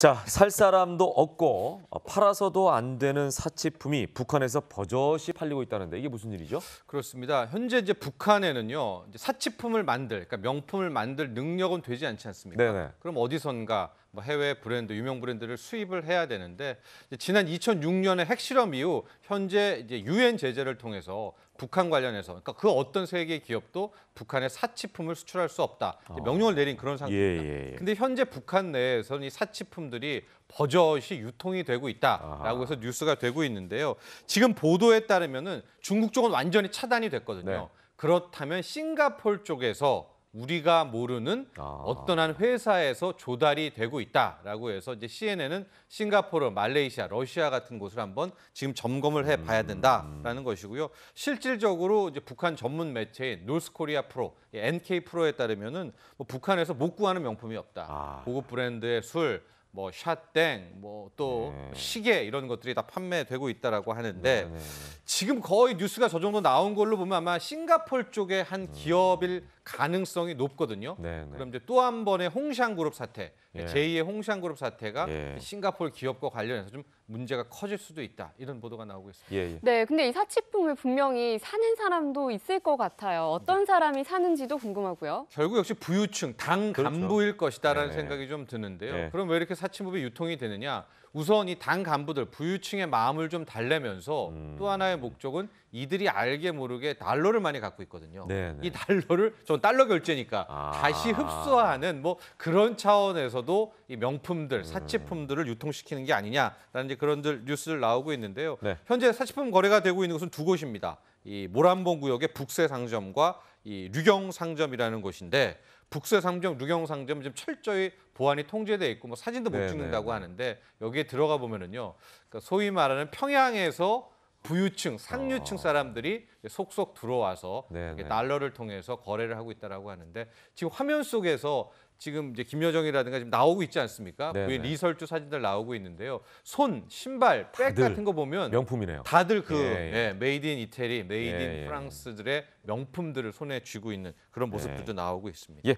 자, 살 사람도 없고 팔아서도 안 되는 사치품이 북한에서 버젓이 팔리고 있다는데 이게 무슨 일이죠? 그렇습니다. 현재 이제 북한에는요 이제 사치품을 만들, 그러니까 명품을 만들 능력은 되지 않지 않습니까? 네네. 그럼 어디선가 뭐 해외 브랜드, 유명 브랜드를 수입을 해야 되는데 지난 2 0 0 6년에 핵실험 이후 현재 이제 유엔 제재를 통해서 북한 관련해서 그러니까 그 어떤 세계 기업도 북한의 사치품을 수출할 수 없다 아. 명령을 내린 그런 예, 상태입니다. 예, 예, 예. 근데 현재 북한 내에서는 이 사치품들이 버젓이 유통이 되고 있다라고 해서 뉴스가 되고 있는데요. 지금 보도에 따르면 중국 쪽은 완전히 차단이 됐거든요. 네. 그렇다면 싱가폴 쪽에서 우리가 모르는 아. 어떤 한 회사에서 조달이 되고 있다라고 해서 이제 CNN은 싱가포르, 말레이시아, 러시아 같은 곳을 한번 지금 점검을 해 봐야 음, 음, 된다라는 음. 것이고요. 실질적으로 이제 북한 전문 매체인 노스코리아 프로, NK 프로에 따르면은 뭐 북한에서 못 구하는 명품이 없다. 아. 고급 브랜드의 술, 뭐 샷땡, 뭐또 네. 시계 이런 것들이 다 판매되고 있다라고 하는데 네, 네, 네, 지금 거의 뉴스가 저 정도 나온 걸로 보면 아마 싱가폴 쪽의 한 기업일 가능성이 높거든요. 네, 네. 그럼 이제 또 한 번의 홍샹 그룹 사태, 예. 제2의 홍샹 그룹 사태가 예. 싱가포르 기업과 관련해서 좀 문제가 커질 수도 있다. 이런 보도가 나오고 있습니다. 예, 예. 네, 근데 이 사치품을 분명히 사는 사람도 있을 것 같아요. 어떤 네. 사람이 사는지도 궁금하고요. 결국 역시 부유층, 당 그렇죠. 간부일 것이다라는 그렇 네. 생각이 좀 드는데요. 네. 그럼 왜 이렇게 사치품이 유통이 되느냐? 우선 이 당 간부들 부유층의 마음을 좀 달래면서 음. 또 하나의 목적은 이들이 알게 모르게 달러를 많이 갖고 있거든요. 네네. 네. 이 달러를 전 달러 결제니까 아. 다시 흡수하는 뭐 그런 차원에서도 이 명품들 음. 사치품들을 유통시키는 게 아니냐라는 이제 그런 뉴스를 나오고 있는데요. 네. 현재 사치품 거래가 되고 있는 곳은 두 곳입니다. 이 모란봉 구역의 북새 상점과 이 류경 상점이라는 곳인데 북새 상점, 루경 상점 지금 철저히 보안이 통제돼 있고 뭐 사진도 못 네네. 네, 찍는다고 네. 하는데 여기에 들어가 보면은요. 그러니까 소위 말하는 평양에서 부유층, 상류층 아. 사람들이 속속 들어와서 네네. 달러를 네. 통해서 거래를 하고 있다라고 하는데 지금 화면 속에서 지금 이제 김여정이라든가 지금 나오고 있지 않습니까? 그 리설주 사진들 나오고 있는데요. 손, 신발, 백 같은 거 보면 명품이네요. 다들 그 예, 예. 메이드 인 이태리, 메이드 예, 인 프랑스들의 명품들을 손에 쥐고 있는 그런 모습들도 나오고 있습니다.